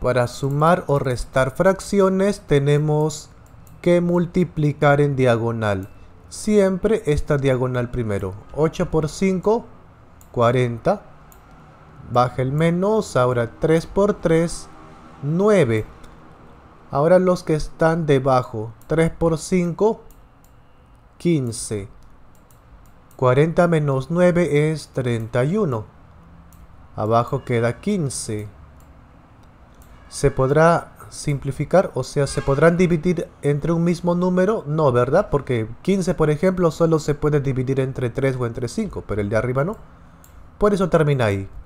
Para sumar o restar fracciones tenemos que multiplicar en diagonal. Siempre esta diagonal primero. 8 por 5, 40. Baja el menos, ahora 3 por 3, 9. Ahora los que están debajo. 3 por 5, 15. 40 menos 9 es 31. Abajo queda 15 se podrá simplificar, o sea, se podrán dividir entre un mismo número, no, ¿verdad? Porque 15, por ejemplo, solo se puede dividir entre 3 o entre 5, pero el de arriba no. Por eso termina ahí.